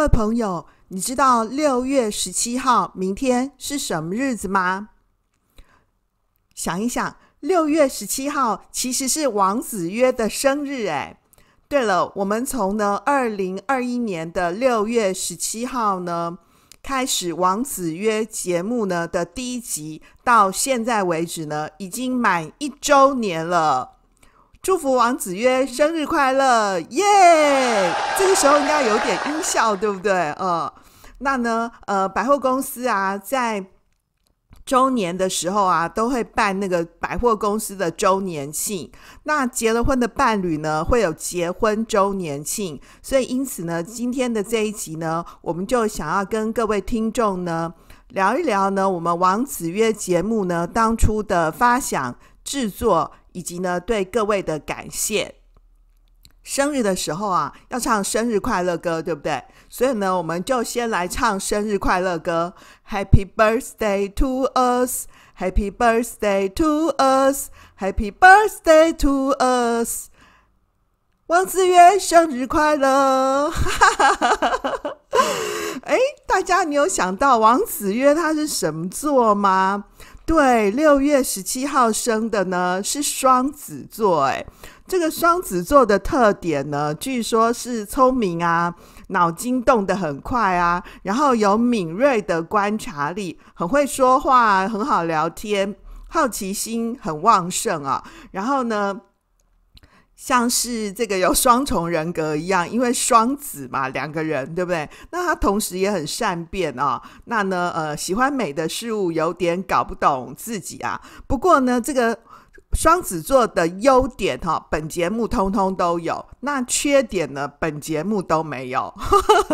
位朋友，你知道六月十七号明天是什么日子吗？想一想，六月十七号其实是王子约的生日。哎，对了，我们从呢二零二一年的六月十七号呢开始，王子约节目呢的第一集到现在为止呢，已经满一周年了。祝福王子曰：“生日快乐，耶！这个时候应该有点音效，对不对？呃，那呢，呃，百货公司啊，在周年的时候啊，都会办那个百货公司的周年庆。那结了婚的伴侣呢，会有结婚周年庆。所以，因此呢，今天的这一集呢，我们就想要跟各位听众呢，聊一聊呢，我们王子曰节目呢，当初的发想制作。以及呢，对各位的感谢。生日的时候啊，要唱生日快乐歌，对不对？所以呢，我们就先来唱生日快乐歌。Happy birthday to us! Happy birthday to us! Happy birthday to us! 王子月生日快乐！哎，大家，你有想到王子月他是什么座吗？对，六月十七号生的呢是双子座，诶，这个双子座的特点呢，据说是聪明啊，脑筋动得很快啊，然后有敏锐的观察力，很会说话，很好聊天，好奇心很旺盛啊，然后呢。像是这个有双重人格一样，因为双子嘛，两个人对不对？那他同时也很善变啊。那呢，呃，喜欢美的事物，有点搞不懂自己啊。不过呢，这个双子座的优点哈，本节目通通都有；那缺点呢，本节目都没有。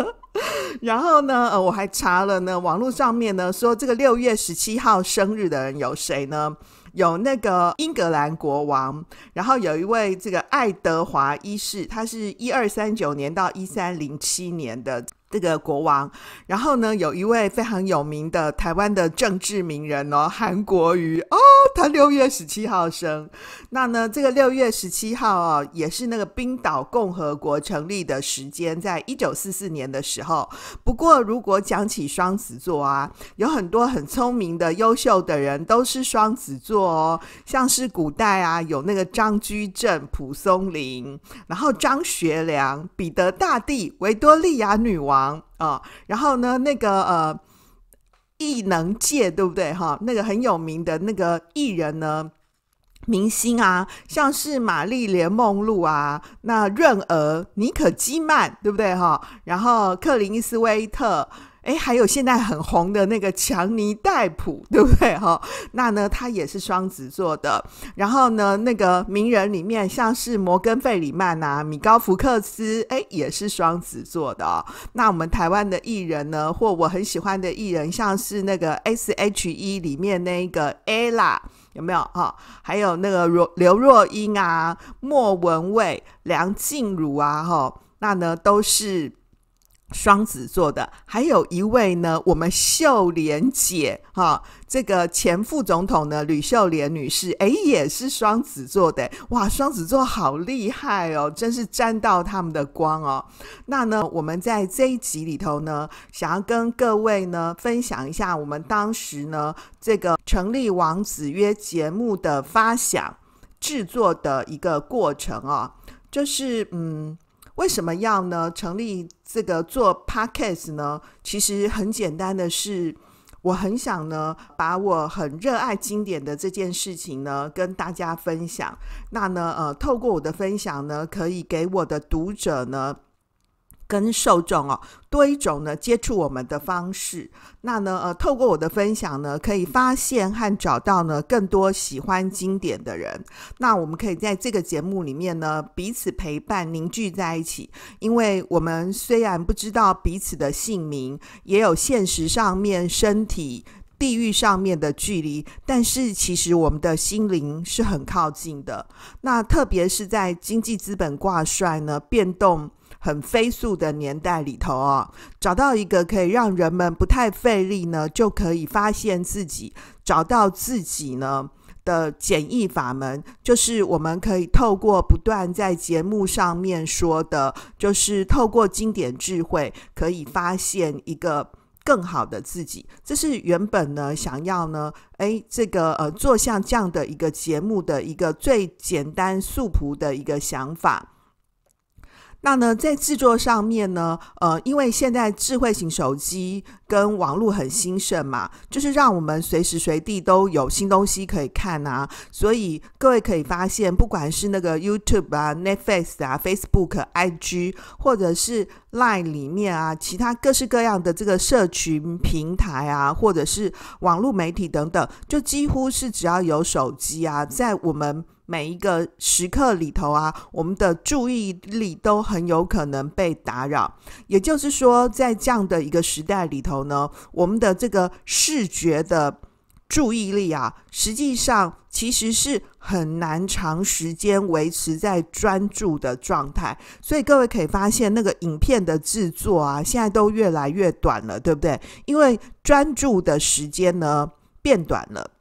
然后呢，呃，我还查了呢，网络上面呢说，这个六月十七号生日的人有谁呢？有那个英格兰国王，然后有一位这个爱德华一世，他是一二三九年到一三零七年的。这个国王，然后呢，有一位非常有名的台湾的政治名人哦，韩国瑜哦，他六月十七号生。那呢，这个六月十七号哦，也是那个冰岛共和国成立的时间，在一九四四年的时候。不过，如果讲起双子座啊，有很多很聪明的、优秀的人都是双子座哦，像是古代啊，有那个张居正、蒲松龄，然后张学良、彼得大帝、维多利亚女王。啊，然后呢，那个呃，异能界对不对哈？那个很有名的那个艺人呢，明星啊，像是玛丽莲梦露啊，那润儿、尼可基曼对不对哈？然后克林斯威特。哎，还有现在很红的那个强尼戴普，对不对哈？那呢，他也是双子座的。然后呢，那个名人里面，像是摩根费里曼啊、米高福克斯，哎，也是双子座的。那我们台湾的艺人呢，或我很喜欢的艺人，像是那个 S H E 里面那个 ella 有没有哈？还有那个刘若英啊、莫文蔚、梁静茹啊，哈，那呢都是。双子座的，还有一位呢，我们秀莲姐哈，这个前副总统呢，吕秀莲女士，哎，也是双子座的，哇，双子座好厉害哦，真是沾到他们的光哦。那呢，我们在这一集里头呢，想要跟各位呢分享一下我们当时呢这个成立《王子约》节目的发想、制作的一个过程啊，就是嗯。为什么要呢？成立这个做 podcast 呢？其实很简单的是，我很想呢，把我很热爱经典的这件事情呢，跟大家分享。那呢，呃，透过我的分享呢，可以给我的读者呢。跟受众哦，多一种呢接触我们的方式。那呢，呃，透过我的分享呢，可以发现和找到呢更多喜欢经典的人。那我们可以在这个节目里面呢，彼此陪伴，凝聚在一起。因为我们虽然不知道彼此的姓名，也有现实上面、身体、地域上面的距离，但是其实我们的心灵是很靠近的。那特别是在经济资本挂帅呢，变动。很飞速的年代里头啊，找到一个可以让人们不太费力呢，就可以发现自己、找到自己呢的简易法门，就是我们可以透过不断在节目上面说的，就是透过经典智慧，可以发现一个更好的自己。这是原本呢想要呢，诶，这个呃做像这样的一个节目的一个最简单素朴的一个想法。那呢，在制作上面呢，呃，因为现在智慧型手机跟网络很兴盛嘛，就是让我们随时随地都有新东西可以看啊。所以各位可以发现，不管是那个 YouTube 啊、Netflix 啊、Facebook、IG，或者是 Line 里面啊，其他各式各样的这个社群平台啊，或者是网络媒体等等，就几乎是只要有手机啊，在我们。每一个时刻里头啊，我们的注意力都很有可能被打扰。也就是说，在这样的一个时代里头呢，我们的这个视觉的注意力啊，实际上其实是很难长时间维持在专注的状态。所以各位可以发现，那个影片的制作啊，现在都越来越短了，对不对？因为专注的时间呢变短了。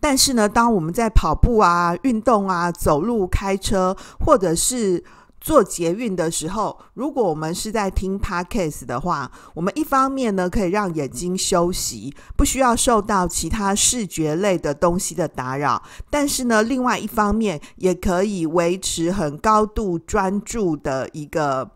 但是呢，当我们在跑步啊、运动啊、走路、开车，或者是做捷运的时候，如果我们是在听 podcast 的话，我们一方面呢可以让眼睛休息，不需要受到其他视觉类的东西的打扰；但是呢，另外一方面也可以维持很高度专注的一个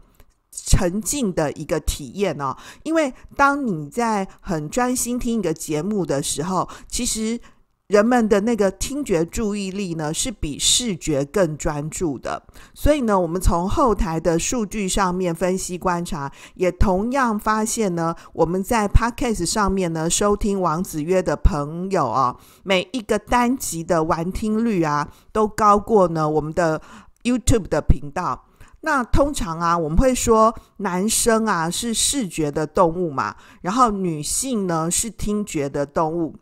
沉浸的一个体验哦。因为当你在很专心听一个节目的时候，其实。人们的那个听觉注意力呢，是比视觉更专注的。所以呢，我们从后台的数据上面分析观察，也同样发现呢，我们在 Podcast 上面呢收听王子约的朋友啊，每一个单集的完听率啊，都高过呢我们的 YouTube 的频道。那通常啊，我们会说男生啊是视觉的动物嘛，然后女性呢是听觉的动物。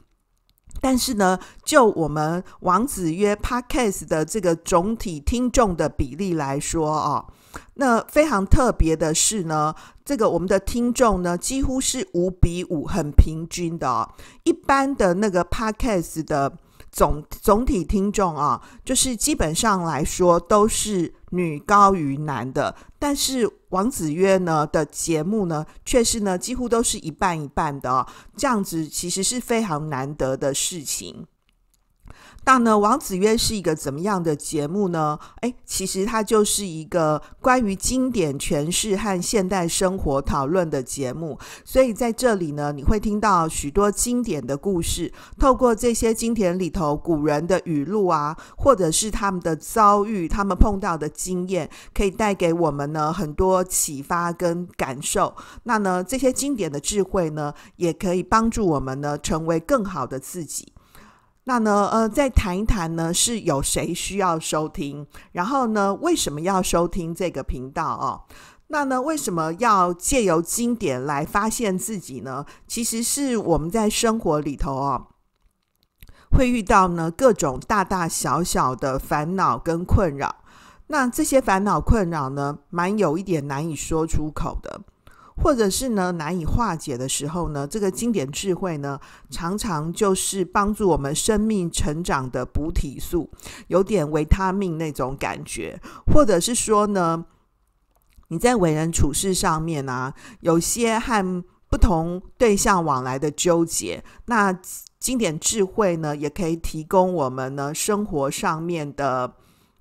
但是呢，就我们王子约 Podcast 的这个总体听众的比例来说啊，那非常特别的是呢，这个我们的听众呢几乎是五比五，很平均的。一般的那个 Podcast 的。总总体听众啊，就是基本上来说都是女高于男的，但是王子悦呢的节目呢，却是呢几乎都是一半一半的，这样子其实是非常难得的事情。那呢，《王子曰》是一个怎么样的节目呢？诶，其实它就是一个关于经典诠释和现代生活讨论的节目。所以在这里呢，你会听到许多经典的故事，透过这些经典里头古人的语录啊，或者是他们的遭遇、他们碰到的经验，可以带给我们呢很多启发跟感受。那呢，这些经典的智慧呢，也可以帮助我们呢成为更好的自己。那呢，呃，再谈一谈呢，是有谁需要收听？然后呢，为什么要收听这个频道哦？那呢，为什么要借由经典来发现自己呢？其实是我们在生活里头哦，会遇到呢各种大大小小的烦恼跟困扰。那这些烦恼困扰呢，蛮有一点难以说出口的。或者是呢难以化解的时候呢，这个经典智慧呢，常常就是帮助我们生命成长的补体素，有点维他命那种感觉。或者是说呢，你在为人处事上面啊，有些和不同对象往来的纠结，那经典智慧呢，也可以提供我们呢生活上面的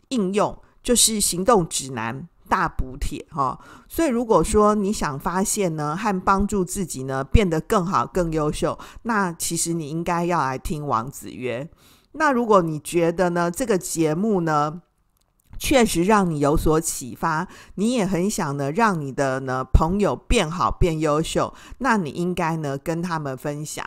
应用，就是行动指南。大补贴哈，所以如果说你想发现呢和帮助自己呢变得更好更优秀，那其实你应该要来听王子曰。那如果你觉得呢这个节目呢确实让你有所启发，你也很想呢让你的呢朋友变好变优秀，那你应该呢跟他们分享。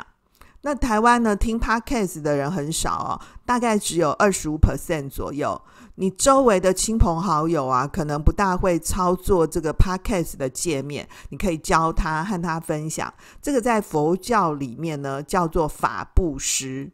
那台湾呢听 podcast 的人很少哦，大概只有二十五 percent 左右。你周围的亲朋好友啊，可能不大会操作这个 podcast 的界面，你可以教他，和他分享。这个在佛教里面呢，叫做法布施。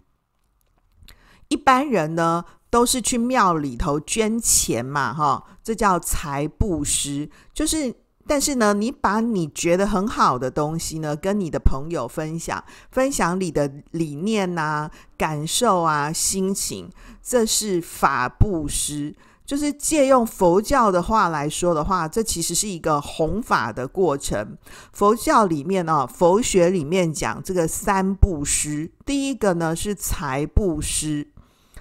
一般人呢，都是去庙里头捐钱嘛，哈，这叫财布施，就是。但是呢，你把你觉得很好的东西呢，跟你的朋友分享，分享你的理念呐、感受啊、心情，这是法布施。就是借用佛教的话来说的话，这其实是一个弘法的过程。佛教里面啊，佛学里面讲这个三布施，第一个呢是财布施，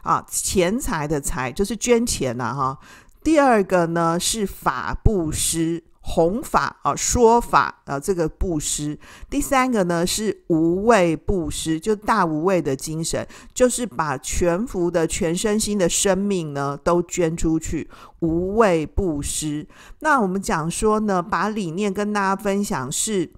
啊，钱财的财就是捐钱呐，哈。第二个呢是法布施。弘法啊，说法啊，这个布施。第三个呢是无畏布施，就大无畏的精神，就是把全幅的、全身心的生命呢都捐出去，无畏布施。那我们讲说呢，把理念跟大家分享是。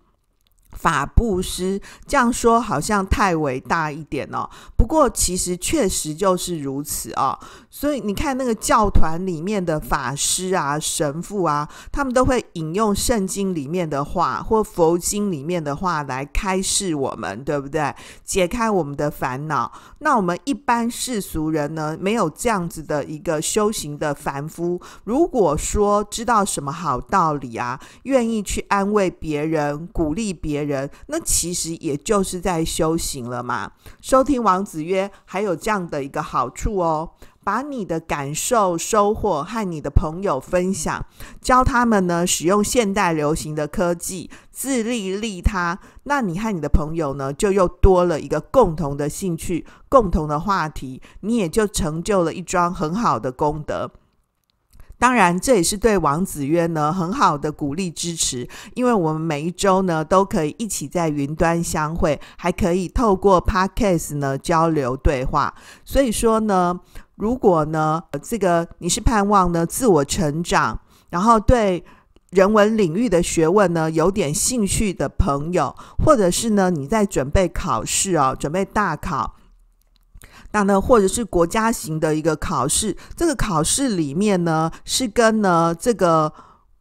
法布施这样说好像太伟大一点哦，不过其实确实就是如此哦。所以你看那个教团里面的法师啊、神父啊，他们都会引用圣经里面的话或佛经里面的话来开示我们，对不对？解开我们的烦恼。那我们一般世俗人呢，没有这样子的一个修行的凡夫，如果说知道什么好道理啊，愿意去安慰别人、鼓励别。人。人，那其实也就是在修行了嘛。收听王子曰，还有这样的一个好处哦，把你的感受、收获和你的朋友分享，教他们呢使用现代流行的科技，自利利他。那你和你的朋友呢，就又多了一个共同的兴趣、共同的话题，你也就成就了一桩很好的功德。当然，这也是对王子曰呢很好的鼓励支持，因为我们每一周呢都可以一起在云端相会，还可以透过 podcast 呢交流对话。所以说呢，如果呢这个你是盼望呢自我成长，然后对人文领域的学问呢有点兴趣的朋友，或者是呢你在准备考试哦，准备大考。那呢，或者是国家型的一个考试，这个考试里面呢，是跟呢这个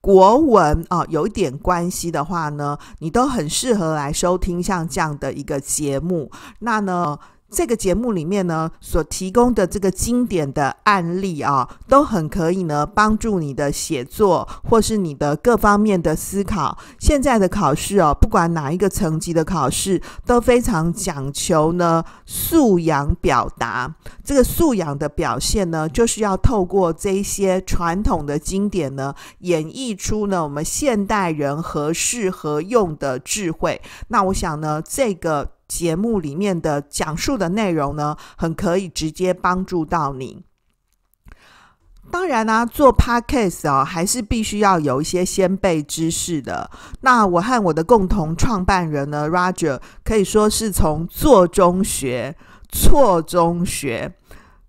国文啊有一点关系的话呢，你都很适合来收听像这样的一个节目。那呢。这个节目里面呢，所提供的这个经典的案例啊，都很可以呢，帮助你的写作或是你的各方面的思考。现在的考试哦，不管哪一个层级的考试，都非常讲求呢素养表达。这个素养的表现呢，就是要透过这些传统的经典呢，演绎出呢我们现代人合适合用的智慧。那我想呢，这个。节目里面的讲述的内容呢，很可以直接帮助到你。当然啦，做 podcast 还是必须要有一些先辈知识的。那我和我的共同创办人呢，Roger 可以说是从做中学、错中学、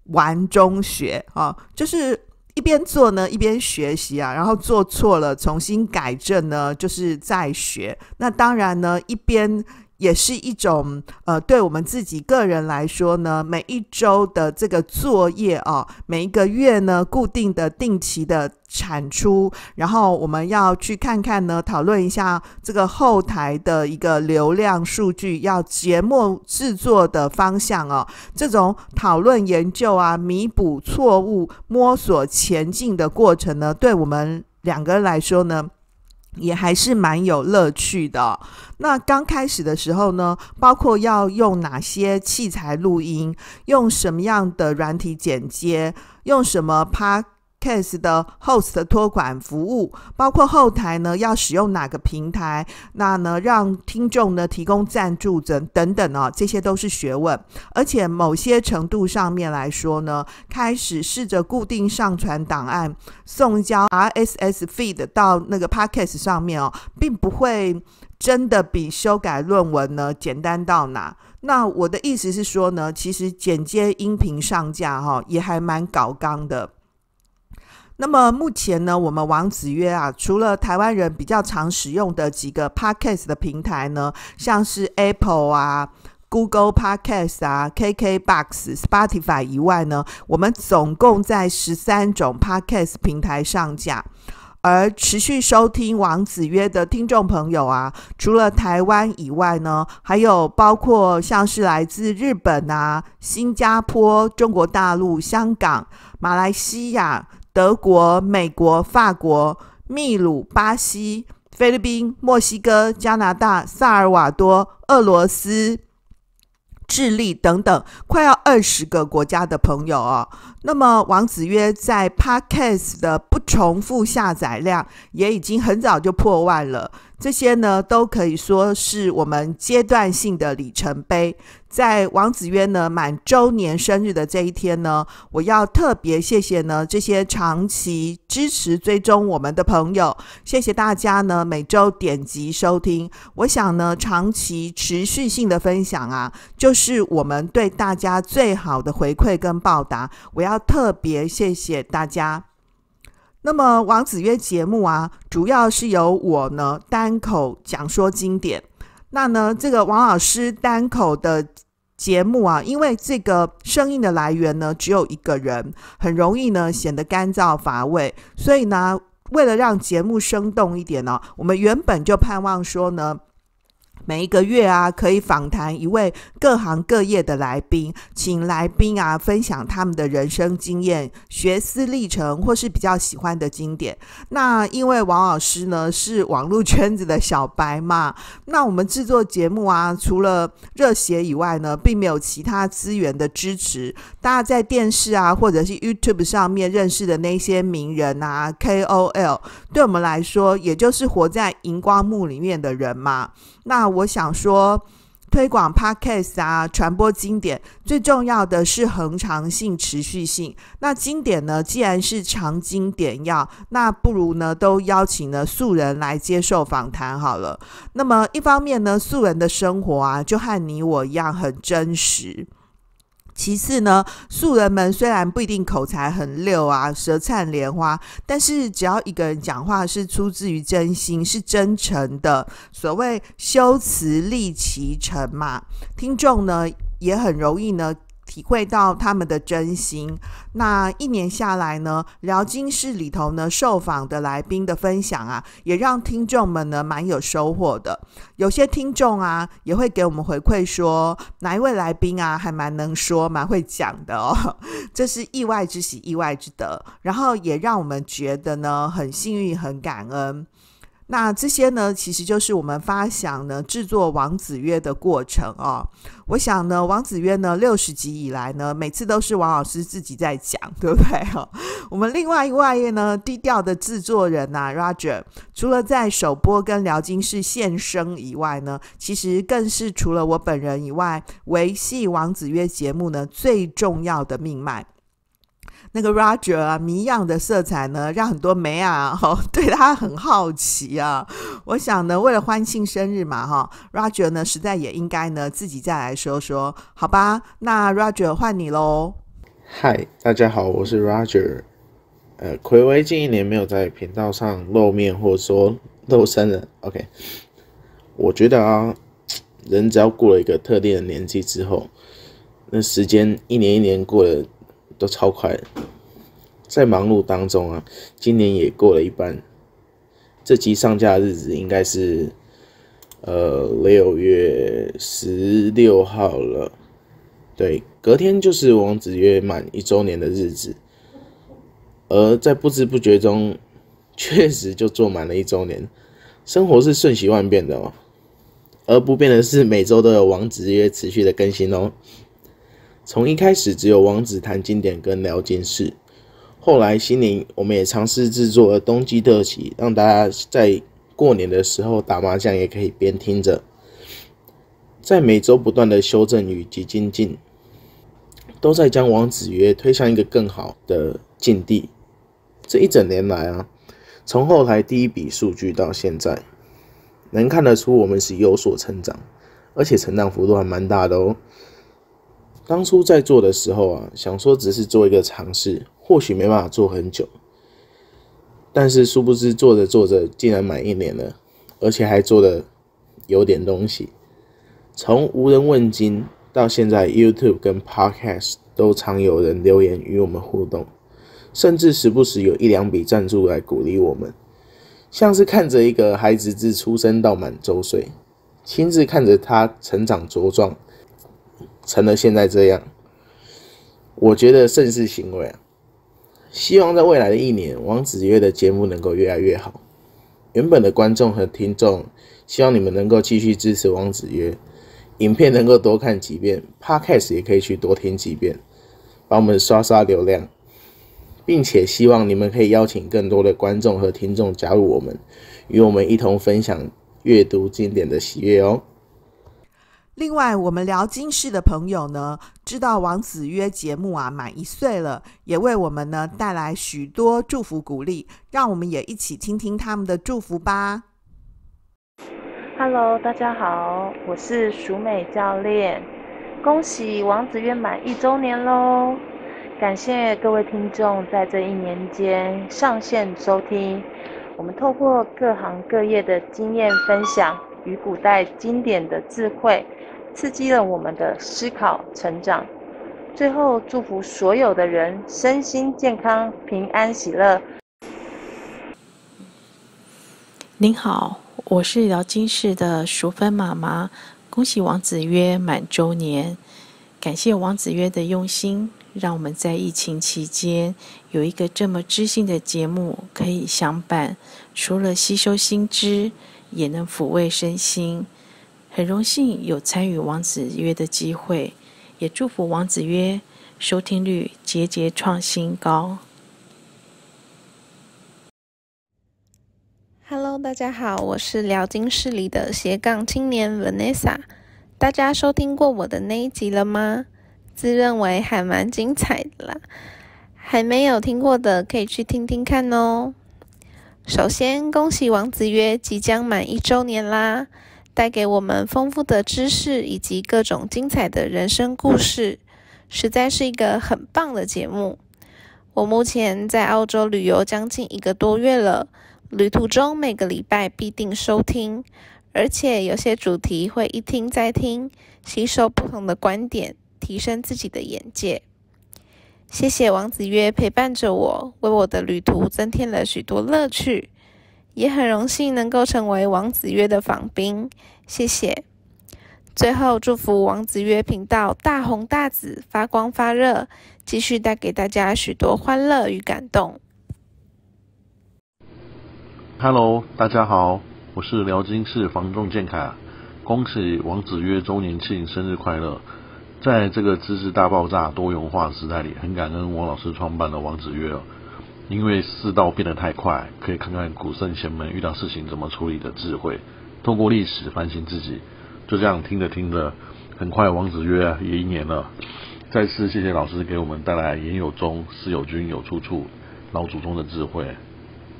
玩中学啊，就是一边做呢一边学习啊，然后做错了重新改正呢，就是再学。那当然呢，一边。也是一种，呃，对我们自己个人来说呢，每一周的这个作业啊，每一个月呢固定的定期的产出，然后我们要去看看呢，讨论一下这个后台的一个流量数据，要节目制作的方向啊，这种讨论研究啊，弥补错误，摸索前进的过程呢，对我们两个人来说呢。也还是蛮有乐趣的。那刚开始的时候呢，包括要用哪些器材录音，用什么样的软体剪接，用什么趴。Case 的 Host 的托管服务，包括后台呢要使用哪个平台，那呢让听众呢提供赞助者等等啊，这些都是学问。而且某些程度上面来说呢，开始试着固定上传档案，送交 RSS Feed 到那个 Podcast 上面哦，并不会真的比修改论文呢简单到哪。那我的意思是说呢，其实剪接音频上架哈，也还蛮搞纲的。那么目前呢，我们王子约啊，除了台湾人比较常使用的几个 Podcast 的平台呢，像是 Apple 啊、Google Podcast 啊、KKBox、Spotify 以外呢，我们总共在十三种 Podcast 平台上架。而持续收听王子约的听众朋友啊，除了台湾以外呢，还有包括像是来自日本啊、新加坡、中国大陆、香港、马来西亚。德国、美国、法国、秘鲁、巴西、菲律宾、墨西哥、加拿大、萨尔瓦多、俄罗斯、智利等等，快要二十个国家的朋友哦。那么王子约在 Podcast 的不重复下载量也已经很早就破万了，这些呢都可以说是我们阶段性的里程碑。在王子约呢满周年生日的这一天呢，我要特别谢谢呢这些长期支持追踪我们的朋友，谢谢大家呢每周点击收听。我想呢长期持续性的分享啊，就是我们对大家最好的回馈跟报答。我要特别谢谢大家。那么王子约节目啊，主要是由我呢单口讲说经典，那呢这个王老师单口的。节目啊，因为这个声音的来源呢只有一个人，很容易呢显得干燥乏味，所以呢，为了让节目生动一点呢，我们原本就盼望说呢。每一个月啊，可以访谈一位各行各业的来宾，请来宾啊分享他们的人生经验、学思历程，或是比较喜欢的经典。那因为王老师呢是网络圈子的小白嘛，那我们制作节目啊，除了热血以外呢，并没有其他资源的支持。大家在电视啊，或者是 YouTube 上面认识的那些名人啊，KOL，对我们来说，也就是活在荧光幕里面的人嘛。那我想说，推广 Podcast 啊，传播经典，最重要的是恒长性、持续性。那经典呢，既然是长经典要，那不如呢都邀请了素人来接受访谈好了。那么一方面呢，素人的生活啊，就和你我一样，很真实。其次呢，素人们虽然不一定口才很溜啊，舌灿莲花，但是只要一个人讲话是出自于真心，是真诚的，所谓修辞立其诚嘛，听众呢也很容易呢。体会到他们的真心。那一年下来呢，辽金市里头呢，受访的来宾的分享啊，也让听众们呢蛮有收获的。有些听众啊，也会给我们回馈说，哪一位来宾啊，还蛮能说，蛮会讲的哦。这是意外之喜，意外之得。然后也让我们觉得呢，很幸运，很感恩。那这些呢，其实就是我们发想呢制作《王子约》的过程啊。我想呢，《王子约》呢六十集以来呢，每次都是王老师自己在讲，对不对？哈，我们另外一位呢低调的制作人呐，Roger，除了在首播跟辽金市现身以外呢，其实更是除了我本人以外，维系《王子约》节目呢最重要的命脉。那个 Roger 啊，迷样的色彩呢，让很多妹啊哈 对他很好奇啊。我想呢，为了欢庆生日嘛哈，Roger 呢实在也应该呢自己再来说说，好吧？那 Roger 换你喽。嗨，大家好，我是 Roger。呃，葵威近一年没有在频道上露面，或者说露身了。OK，我觉得啊，人只要过了一个特定的年纪之后，那时间一年一年过了。都超快的，在忙碌当中啊，今年也过了一半。这期上架的日子应该是，呃，六月十六号了。对，隔天就是王子约满一周年的日子。而在不知不觉中，确实就做满了一周年。生活是瞬息万变的哦，而不变的是每周都有王子约持续的更新哦。从一开始只有王子谈经典跟聊金事，后来新年我们也尝试制作了冬季特辑，让大家在过年的时候打麻将也可以边听着。在每周不断的修正与精进，都在将王子约推向一个更好的境地。这一整年来啊，从后台第一笔数据到现在，能看得出我们是有所成长，而且成长幅度还蛮大的哦。当初在做的时候啊，想说只是做一个尝试，或许没办法做很久。但是殊不知做着做着竟然满一年了，而且还做的有点东西。从无人问津到现在，YouTube 跟 Podcast 都常有人留言与我们互动，甚至时不时有一两笔赞助来鼓励我们。像是看着一个孩子自出生到满周岁，亲自看着他成长茁壮。成了现在这样，我觉得甚是欣慰啊！希望在未来的一年，王子约的节目能够越来越好。原本的观众和听众，希望你们能够继续支持王子约影片能够多看几遍，Podcast 也可以去多听几遍，帮我们刷刷流量，并且希望你们可以邀请更多的观众和听众加入我们，与我们一同分享阅读经典的喜悦哦。另外，我们聊金事的朋友呢，知道王子约节目啊满一岁了，也为我们呢带来许多祝福鼓励，让我们也一起听听他们的祝福吧。Hello，大家好，我是淑美教练，恭喜王子约满一周年喽！感谢各位听众在这一年间上线收听，我们透过各行各业的经验分享与古代经典的智慧。刺激了我们的思考成长。最后，祝福所有的人身心健康、平安喜乐。您好，我是辽金市的淑芬妈妈，恭喜王子约满周年。感谢王子约的用心，让我们在疫情期间有一个这么知性的节目可以相伴。除了吸收心知，也能抚慰身心。很荣幸有参与王子约的机会，也祝福王子约收听率节节创新高。Hello，大家好，我是辽金市里的斜杠青年 Vanessa。大家收听过我的那一集了吗？自认为还蛮精彩的，啦。还没有听过的可以去听听看哦。首先恭喜王子约即将满一周年啦！带给我们丰富的知识以及各种精彩的人生故事，实在是一个很棒的节目。我目前在澳洲旅游将近一个多月了，旅途中每个礼拜必定收听，而且有些主题会一听再听，吸收不同的观点，提升自己的眼界。谢谢王子约陪伴着我，为我的旅途增添了许多乐趣。也很荣幸能够成为王子约的访宾，谢谢。最后祝福王子约频道大红大紫，发光发热，继续带给大家许多欢乐与感动。Hello，大家好，我是辽金市房仲健凯，恭喜王子约周年庆生日快乐！在这个知识大爆炸、多元化时代里，很感恩王老师创办的王子约。因为世道变得太快，可以看看古圣贤们遇到事情怎么处理的智慧，透过历史反省自己。就这样听着听着，很快王子曰也一年了。再次谢谢老师给我们带来言有忠，事有君，有出处，老祖宗的智慧。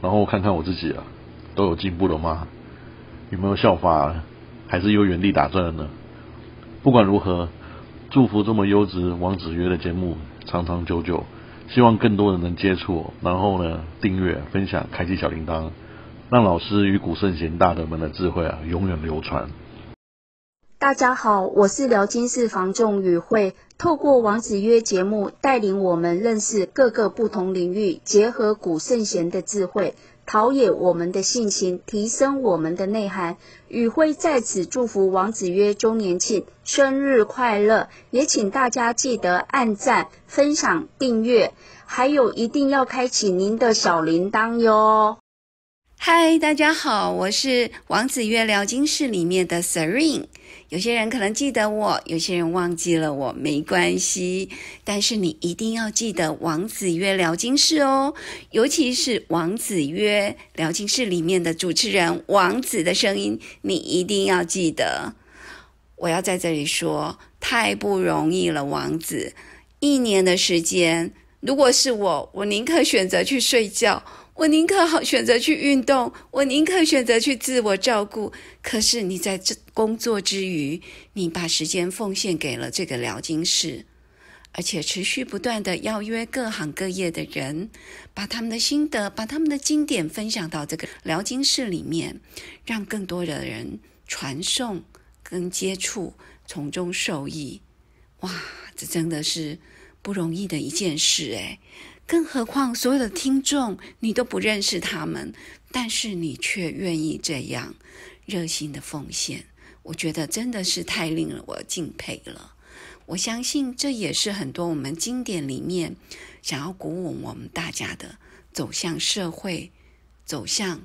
然后看看我自己啊，都有进步了吗？有没有效法，还是又原地打转了呢？不管如何，祝福这么优质王子曰的节目长长久久。希望更多人能接触，然后呢，订阅、分享、开启小铃铛，让老师与古圣贤大德们的智慧啊，永远流传。大家好，我是辽金市房仲宇慧，透过王子约节目，带领我们认识各个不同领域，结合古圣贤的智慧。陶冶我们的性情，提升我们的内涵。宇辉在此祝福王子约周年庆，生日快乐！也请大家记得按赞、分享、订阅，还有一定要开启您的小铃铛哟。嗨，大家好，我是王子约聊金室里面的 Seren。有些人可能记得我，有些人忘记了我，没关系。但是你一定要记得《王子约聊金室》哦，尤其是《王子约聊金室》里面的主持人王子的声音，你一定要记得。我要在这里说，太不容易了，王子，一年的时间，如果是我，我宁可选择去睡觉。我宁可好选择去运动，我宁可选择去自我照顾。可是你在这工作之余，你把时间奉献给了这个辽金室，而且持续不断的邀约各行各业的人，把他们的心得、把他们的经典分享到这个辽金室里面，让更多的人传送跟接触、从中受益。哇，这真的是不容易的一件事哎。更何况，所有的听众你都不认识他们，但是你却愿意这样热心的奉献，我觉得真的是太令我敬佩了。我相信这也是很多我们经典里面想要鼓舞我们大家的，走向社会，走向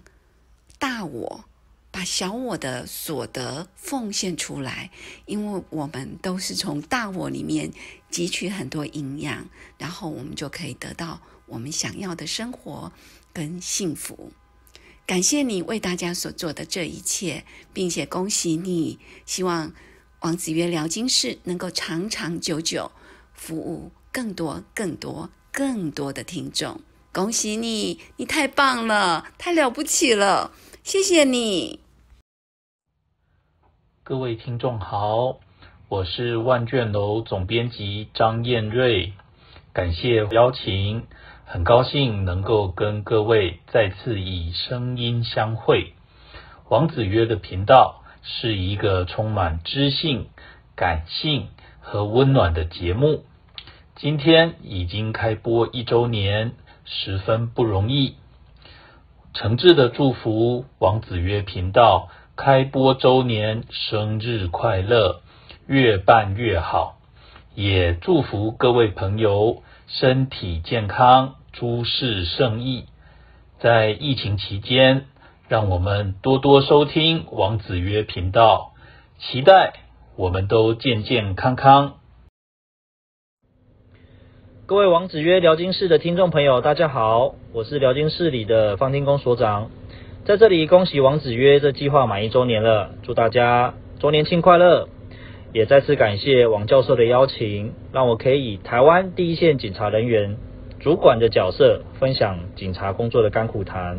大我。把小我的所得奉献出来，因为我们都是从大我里面汲取很多营养，然后我们就可以得到我们想要的生活跟幸福。感谢你为大家所做的这一切，并且恭喜你！希望王子曰聊经事能够长长久久，服务更多、更多、更多的听众。恭喜你，你太棒了，太了不起了！谢谢你，各位听众好，我是万卷楼总编辑张燕瑞，感谢邀请，很高兴能够跟各位再次以声音相会。王子约的频道是一个充满知性、感性和温暖的节目，今天已经开播一周年，十分不容易。诚挚的祝福王子曰频道开播周年，生日快乐，越办越好！也祝福各位朋友身体健康，诸事顺意。在疫情期间，让我们多多收听王子曰频道，期待我们都健健康康。各位王子约辽金市的听众朋友，大家好，我是辽金市里的方天宫所长，在这里恭喜王子约这计划满一周年了，祝大家周年庆快乐，也再次感谢王教授的邀请，让我可以以台湾第一线警察人员主管的角色分享警察工作的甘苦谈，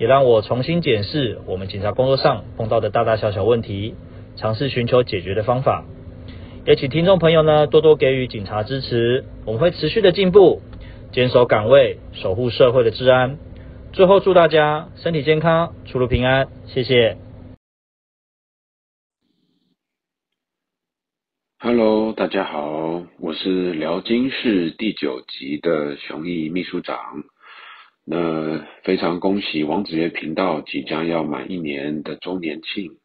也让我重新检视我们警察工作上碰到的大大小小问题，尝试寻求解决的方法。也请听众朋友呢多多给予警察支持，我们会持续的进步，坚守岗位，守护社会的治安。最后祝大家身体健康，出入平安，谢谢。Hello，大家好，我是辽金市第九集的雄毅秘书长。那非常恭喜王子悦频道即将要满一年的周年庆。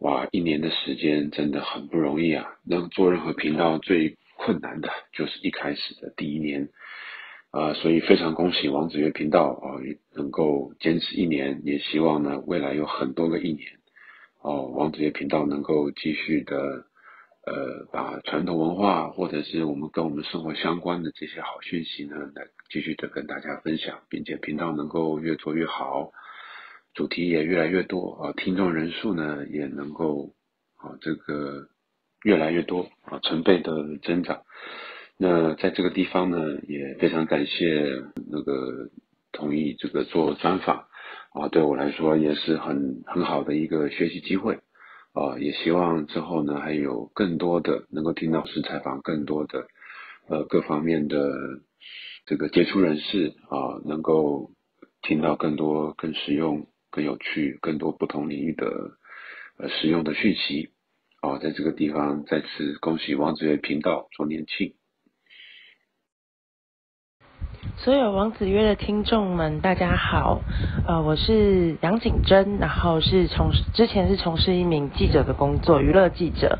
哇，一年的时间真的很不容易啊！能做任何频道最困难的就是一开始的第一年，啊，所以非常恭喜王子月频道啊，能够坚持一年，也希望呢未来有很多个一年，哦，王子月频道能够继续的，呃，把传统文化或者是我们跟我们生活相关的这些好讯息呢，来继续的跟大家分享，并且频道能够越做越好。主题也越来越多啊，听众人数呢也能够啊这个越来越多啊成倍的增长。那在这个地方呢也非常感谢那个同意这个做专访啊，对我来说也是很很好的一个学习机会啊，也希望之后呢还有更多的能够听到是采访更多的呃各方面的这个杰出人士啊，能够听到更多更实用。更有趣、更多不同领域的实用的讯息哦，在这个地方再次恭喜王子约频道周年庆！所有王子约的听众们，大家好，呃，我是杨景珍，然后是从之前是从事一名记者的工作，娱乐记者。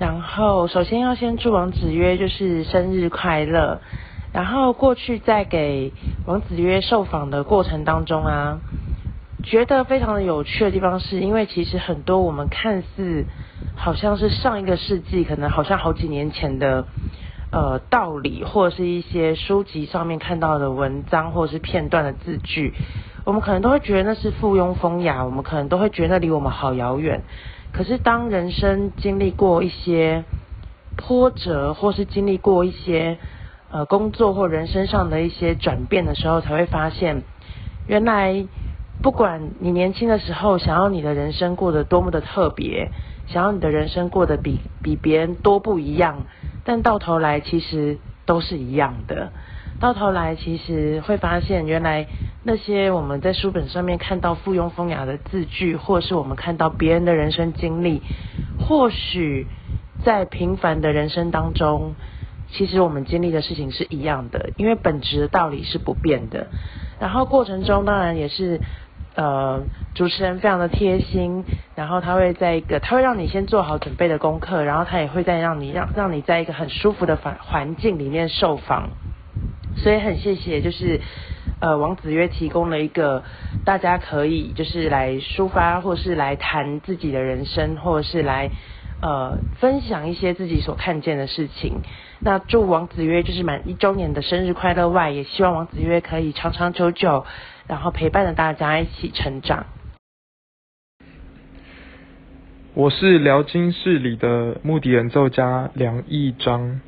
然后首先要先祝王子约就是生日快乐。然后过去在给王子约受访的过程当中啊。觉得非常的有趣的地方是，因为其实很多我们看似好像是上一个世纪，可能好像好几年前的呃道理，或者是一些书籍上面看到的文章，或是片段的字句，我们可能都会觉得那是附庸风雅，我们可能都会觉得那离我们好遥远。可是当人生经历过一些波折，或是经历过一些呃工作或人生上的一些转变的时候，才会发现原来。不管你年轻的时候想要你的人生过得多么的特别，想要你的人生过得比比别人多不一样，但到头来其实都是一样的。到头来其实会发现，原来那些我们在书本上面看到附庸风雅的字句，或是我们看到别人的人生经历，或许在平凡的人生当中，其实我们经历的事情是一样的，因为本质的道理是不变的。然后过程中当然也是。呃，主持人非常的贴心，然后他会在一个他会让你先做好准备的功课，然后他也会在让你让让你在一个很舒服的环环境里面受访，所以很谢谢就是呃王子约提供了一个大家可以就是来抒发或是来谈自己的人生，或者是来呃分享一些自己所看见的事情。那祝王子约就是满一周年的生日快乐外，也希望王子约可以长长久久。然后陪伴着大家一起成长。我是辽金市里的木笛演奏家梁义章，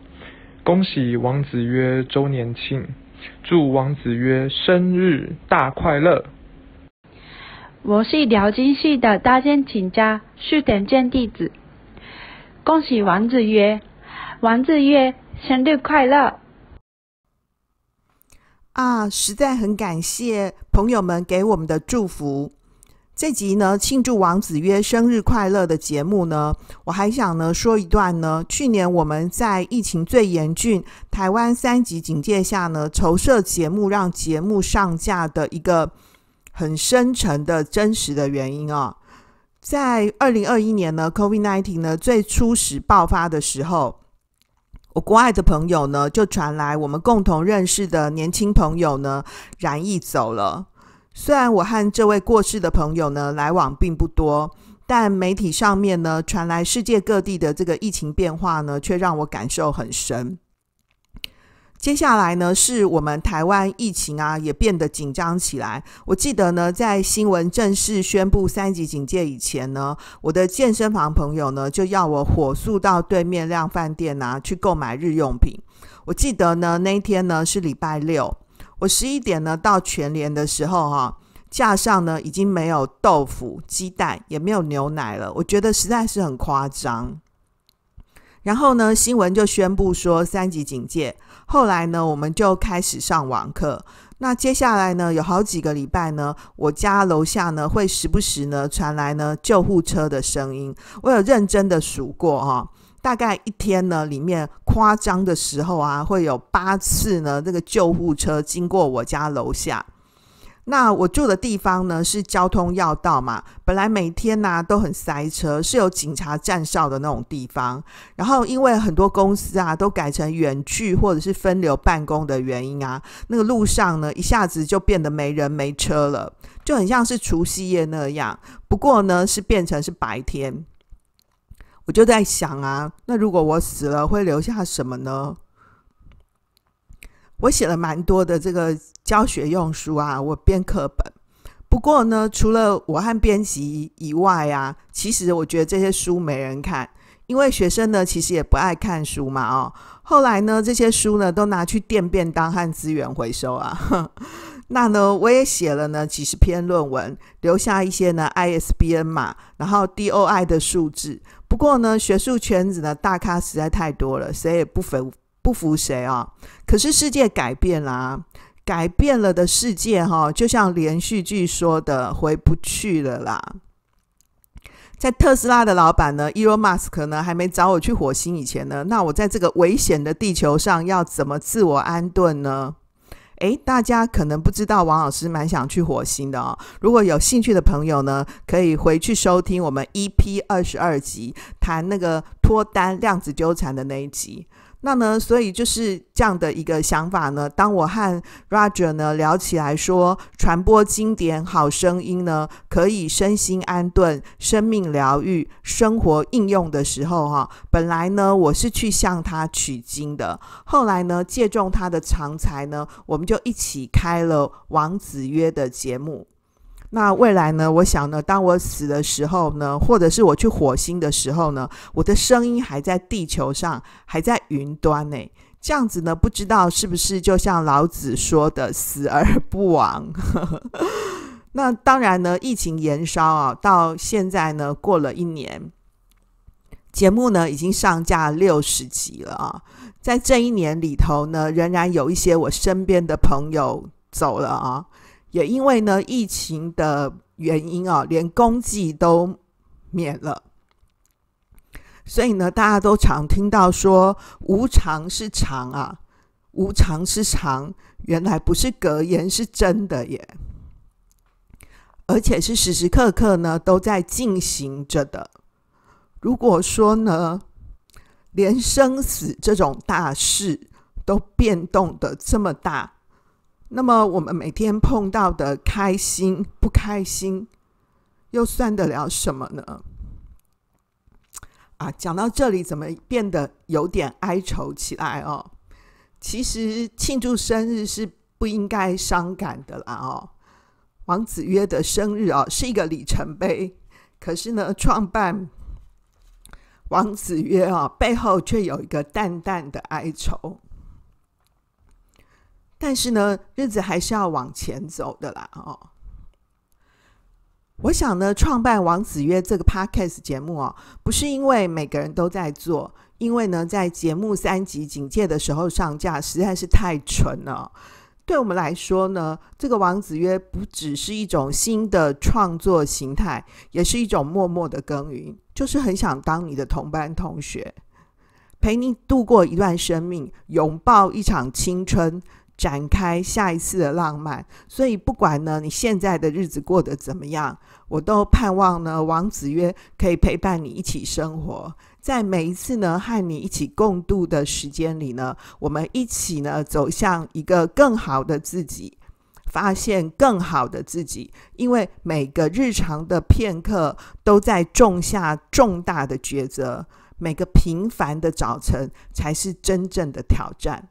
恭喜王子曰周年庆，祝王子曰生日大快乐。我是辽金市的大建琴家徐点建弟子，恭喜王子曰，王子曰生日快乐。啊，实在很感谢朋友们给我们的祝福。这集呢，庆祝王子约生日快乐的节目呢，我还想呢说一段呢。去年我们在疫情最严峻、台湾三级警戒下呢，筹设节目让节目上架的一个很深沉的真实的原因啊，在二零二一年呢，COVID-19 呢最初时爆发的时候。我国外的朋友呢，就传来我们共同认识的年轻朋友呢，然毅走了。虽然我和这位过世的朋友呢来往并不多，但媒体上面呢传来世界各地的这个疫情变化呢，却让我感受很深。接下来呢，是我们台湾疫情啊也变得紧张起来。我记得呢，在新闻正式宣布三级警戒以前呢，我的健身房朋友呢就要我火速到对面量饭店呐去购买日用品。我记得呢那天呢是礼拜六，我十一点呢到全联的时候哈，架上呢已经没有豆腐、鸡蛋，也没有牛奶了。我觉得实在是很夸张。然后呢，新闻就宣布说三级警戒。后来呢，我们就开始上网课。那接下来呢，有好几个礼拜呢，我家楼下呢会时不时呢传来呢救护车的声音。我有认真的数过哈，大概一天呢里面夸张的时候啊，会有八次呢这个救护车经过我家楼下。那我住的地方呢是交通要道嘛，本来每天呢都很塞车，是有警察站哨的那种地方。然后因为很多公司啊都改成远距或者是分流办公的原因啊，那个路上呢一下子就变得没人没车了，就很像是除夕夜那样。不过呢是变成是白天，我就在想啊，那如果我死了会留下什么呢？我写了蛮多的这个。教学用书啊，我编课本。不过呢，除了我和编辑以外啊，其实我觉得这些书没人看，因为学生呢其实也不爱看书嘛。哦，后来呢，这些书呢都拿去垫便当和资源回收啊。那呢，我也写了呢几十篇论文，留下一些呢 ISBN 码，然后 DOI 的数字。不过呢，学术圈子呢大咖实在太多了，谁也不服不服谁啊。可是世界改变啦。改变了的世界哈，就像连续剧说的，回不去了啦。在特斯拉的老板呢，伊隆马斯克呢，还没找我去火星以前呢，那我在这个危险的地球上要怎么自我安顿呢？诶，大家可能不知道，王老师蛮想去火星的哦。如果有兴趣的朋友呢，可以回去收听我们 EP 二十二集，谈那个脱单量子纠缠的那一集。那呢，所以就是这样的一个想法呢。当我和 Roger 呢聊起来，说传播经典好声音呢，可以身心安顿、生命疗愈、生活应用的时候，哈，本来呢我是去向他取经的，后来呢借重他的长才呢，我们就一起开了王子约的节目。那未来呢？我想呢，当我死的时候呢，或者是我去火星的时候呢，我的声音还在地球上，还在云端呢。这样子呢，不知道是不是就像老子说的“死而不亡”。那当然呢，疫情延烧啊，到现在呢，过了一年，节目呢已经上架六十集了啊。在这一年里头呢，仍然有一些我身边的朋友走了啊。也因为呢疫情的原因啊，连公祭都免了，所以呢，大家都常听到说“无常是常啊，无常是常”，原来不是格言，是真的耶，而且是时时刻刻呢都在进行着的。如果说呢，连生死这种大事都变动的这么大。那么我们每天碰到的开心不开心，又算得了什么呢？啊，讲到这里怎么变得有点哀愁起来哦？其实庆祝生日是不应该伤感的啦哦。王子约的生日哦，是一个里程碑，可是呢，创办王子约啊背后却有一个淡淡的哀愁。但是呢，日子还是要往前走的啦。哦，我想呢，创办王子约这个 podcast 节目啊，不是因为每个人都在做，因为呢，在节目三级警戒的时候上架实在是太蠢了。对我们来说呢，这个王子约不只是一种新的创作形态，也是一种默默的耕耘，就是很想当你的同班同学，陪你度过一段生命，拥抱一场青春。展开下一次的浪漫，所以不管呢，你现在的日子过得怎么样，我都盼望呢，王子曰可以陪伴你一起生活，在每一次呢和你一起共度的时间里呢，我们一起呢走向一个更好的自己，发现更好的自己，因为每个日常的片刻都在种下重大的抉择，每个平凡的早晨才是真正的挑战。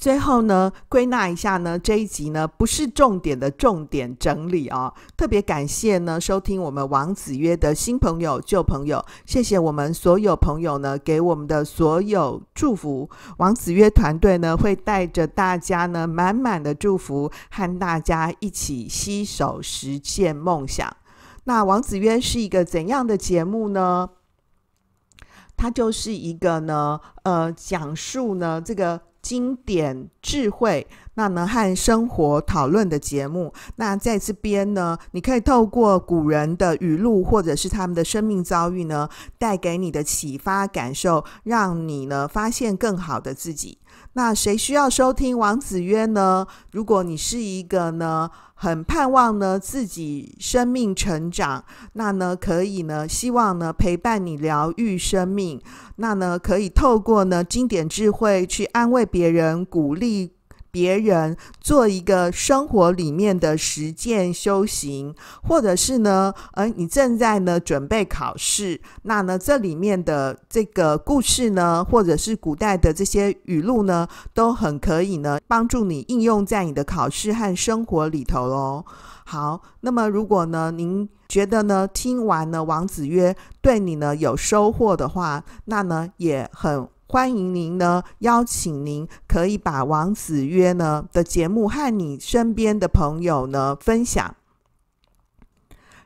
最后呢，归纳一下呢，这一集呢不是重点的重点整理哦。特别感谢呢，收听我们王子约的新朋友、旧朋友，谢谢我们所有朋友呢，给我们的所有祝福。王子约团队呢，会带着大家呢，满满的祝福，和大家一起携手实现梦想。那王子约是一个怎样的节目呢？它就是一个呢，呃，讲述呢这个。经典智慧，那呢和生活讨论的节目，那在这边呢，你可以透过古人的语录或者是他们的生命遭遇呢，带给你的启发感受，让你呢发现更好的自己。那谁需要收听王子曰呢？如果你是一个呢，很盼望呢自己生命成长，那呢可以呢，希望呢陪伴你疗愈生命，那呢可以透过呢经典智慧去安慰别人，鼓励。别人做一个生活里面的实践修行，或者是呢，哎，你正在呢准备考试，那呢，这里面的这个故事呢，或者是古代的这些语录呢，都很可以呢，帮助你应用在你的考试和生活里头喽。好，那么如果呢，您觉得呢，听完呢王子曰对你呢有收获的话，那呢也很。欢迎您呢！邀请您可以把王子约呢的节目和你身边的朋友呢分享，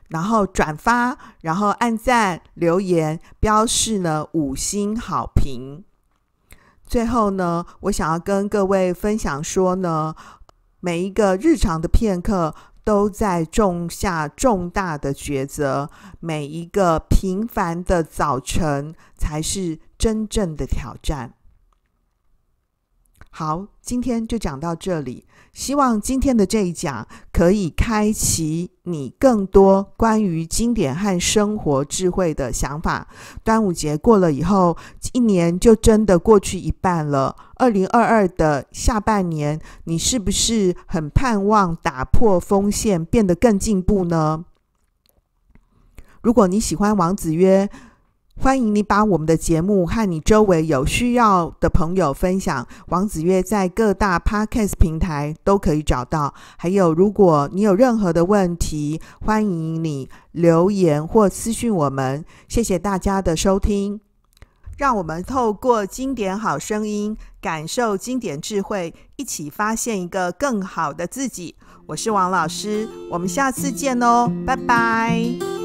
然后转发，然后按赞、留言、标示呢五星好评。最后呢，我想要跟各位分享说呢，每一个日常的片刻都在种下重大的抉择，每一个平凡的早晨才是。真正的挑战。好，今天就讲到这里。希望今天的这一讲可以开启你更多关于经典和生活智慧的想法。端午节过了以后，一年就真的过去一半了。二零二二的下半年，你是不是很盼望打破风线，变得更进步呢？如果你喜欢王子曰。欢迎你把我们的节目和你周围有需要的朋友分享。王子月在各大 Podcast 平台都可以找到。还有，如果你有任何的问题，欢迎你留言或私信我们。谢谢大家的收听，让我们透过经典好声音感受经典智慧，一起发现一个更好的自己。我是王老师，我们下次见哦，拜拜。